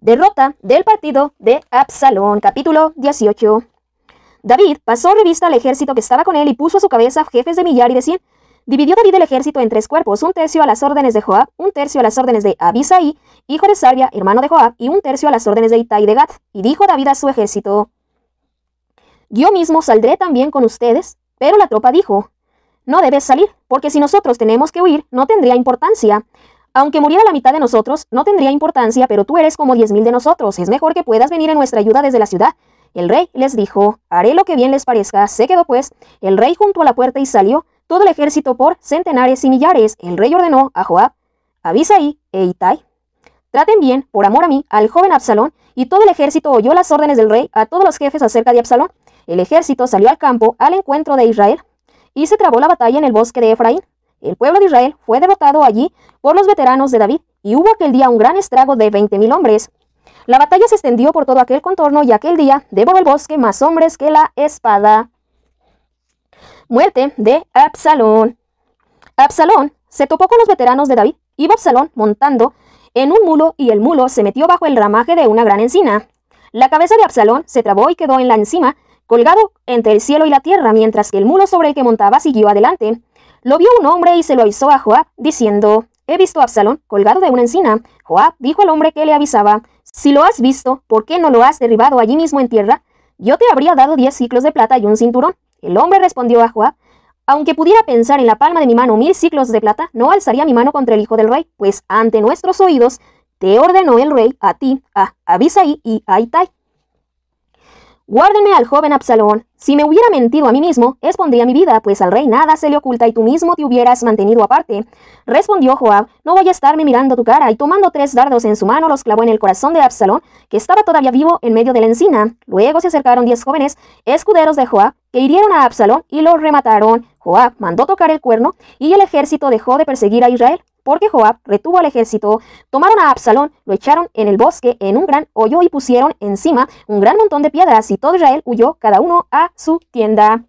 Derrota del partido de Absalón, capítulo 18. David pasó revista al ejército que estaba con él y puso a su cabeza jefes de millar y de cien. Dividió David el ejército en tres cuerpos, un tercio a las órdenes de Joab, un tercio a las órdenes de Abisai, hijo de Sarbia, hermano de Joab, y un tercio a las órdenes de Itai de Gat. Y dijo David a su ejército, Yo mismo saldré también con ustedes. Pero la tropa dijo, No debes salir, porque si nosotros tenemos que huir, no tendría importancia. Aunque muriera la mitad de nosotros, no tendría importancia, pero tú eres como diez mil de nosotros, es mejor que puedas venir en nuestra ayuda desde la ciudad. El rey les dijo, haré lo que bien les parezca. Se quedó pues el rey junto a la puerta y salió todo el ejército por centenares y millares. El rey ordenó a Joab, Avisa e ittai Traten bien, por amor a mí, al joven Absalón, y todo el ejército oyó las órdenes del rey a todos los jefes acerca de Absalón. El ejército salió al campo al encuentro de Israel, y se trabó la batalla en el bosque de Efraín. El pueblo de Israel fue derrotado allí por los veteranos de David y hubo aquel día un gran estrago de 20.000 hombres. La batalla se extendió por todo aquel contorno y aquel día debo el bosque más hombres que la espada. Muerte de Absalón. Absalón se topó con los veteranos de David. Iba Absalón montando en un mulo y el mulo se metió bajo el ramaje de una gran encina. La cabeza de Absalón se trabó y quedó en la encima colgado entre el cielo y la tierra, mientras que el mulo sobre el que montaba siguió adelante. Lo vio un hombre y se lo avisó a Joab, diciendo, He visto a Absalón colgado de una encina. Joab dijo al hombre que le avisaba, Si lo has visto, ¿por qué no lo has derribado allí mismo en tierra? Yo te habría dado diez ciclos de plata y un cinturón. El hombre respondió a Joab, aunque pudiera pensar en la palma de mi mano mil ciclos de plata, no alzaría mi mano contra el hijo del rey, pues ante nuestros oídos te ordenó el rey a ti, a Abisai y a Guárdenme al joven Absalón. Si me hubiera mentido a mí mismo, expondría mi vida, pues al rey nada se le oculta y tú mismo te hubieras mantenido aparte. Respondió Joab, no voy a estarme mirando tu cara, y tomando tres dardos en su mano los clavó en el corazón de Absalón, que estaba todavía vivo en medio de la encina. Luego se acercaron diez jóvenes, escuderos de Joab, que hirieron a Absalón y lo remataron. Joab mandó tocar el cuerno, y el ejército dejó de perseguir a Israel porque Joab retuvo al ejército, tomaron a Absalón, lo echaron en el bosque en un gran hoyo y pusieron encima un gran montón de piedras y todo Israel huyó cada uno a su tienda.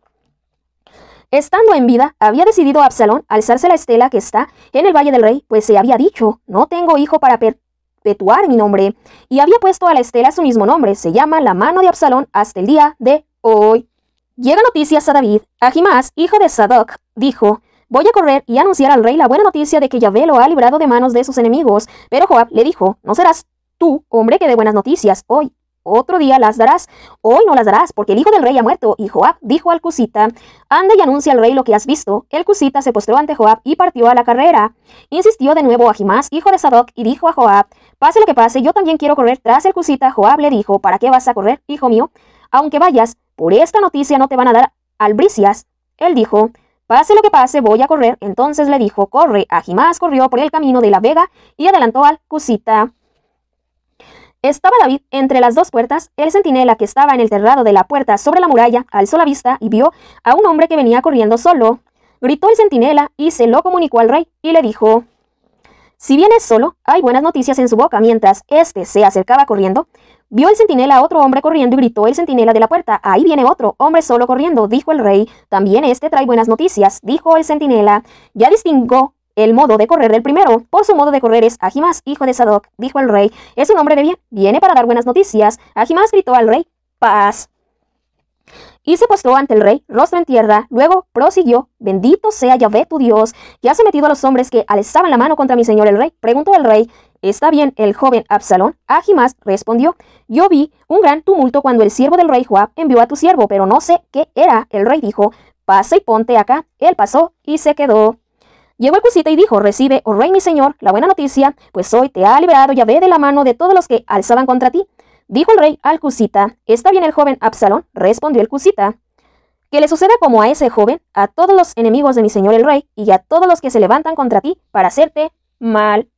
Estando en vida, había decidido Absalón alzarse la estela que está en el Valle del Rey, pues se había dicho, no tengo hijo para perpetuar mi nombre, y había puesto a la estela su mismo nombre, se llama la mano de Absalón hasta el día de hoy. Llega noticias a David. Ahimás, hijo de Sadoc, dijo, voy a correr y anunciar al rey la buena noticia de que Yahvé lo ha librado de manos de sus enemigos. Pero Joab le dijo, no serás tú, hombre, que dé buenas noticias hoy. Otro día las darás, hoy no las darás, porque el hijo del rey ha muerto. Y Joab dijo al cusita, anda y anuncia al rey lo que has visto. El cusita se postró ante Joab y partió a la carrera. Insistió de nuevo a Jimás, hijo de Sadoc, y dijo a Joab, pase lo que pase, yo también quiero correr tras el cusita. Joab le dijo, ¿para qué vas a correr, hijo mío? Aunque vayas, por esta noticia no te van a dar albricias. Él dijo, Pase lo que pase, voy a correr. Entonces le dijo, corre. Ajimás corrió por el camino de la vega y adelantó al Cusita. Estaba David entre las dos puertas, el centinela que estaba en el terrado de la puerta sobre la muralla alzó la vista y vio a un hombre que venía corriendo solo. Gritó el centinela y se lo comunicó al rey y le dijo, si viene solo, hay buenas noticias en su boca. Mientras este se acercaba corriendo, vio el centinela a otro hombre corriendo y gritó el centinela de la puerta. Ahí viene otro hombre solo corriendo, dijo el rey. También este trae buenas noticias, dijo el centinela. Ya distingó el modo de correr del primero. Por su modo de correr es Ajimas, hijo de Sadoc, dijo el rey. Es un hombre de bien, viene para dar buenas noticias. Ajimas gritó al rey. Paz. Y se postró ante el rey, rostro en tierra, luego prosiguió, bendito sea Yahvé tu Dios, que has sometido a los hombres que alzaban la mano contra mi señor el rey. Preguntó el rey, ¿Está bien el joven Absalón? Jimás respondió, yo vi un gran tumulto cuando el siervo del rey Joab envió a tu siervo, pero no sé qué era. El rey dijo, pasa y ponte acá. Él pasó y se quedó. Llegó el cusita y dijo, recibe, oh rey mi señor, la buena noticia, pues hoy te ha liberado Yahvé de la mano de todos los que alzaban contra ti. Dijo el rey al cusita, está bien el joven Absalón, respondió el cusita, que le suceda como a ese joven, a todos los enemigos de mi señor el rey, y a todos los que se levantan contra ti para hacerte mal.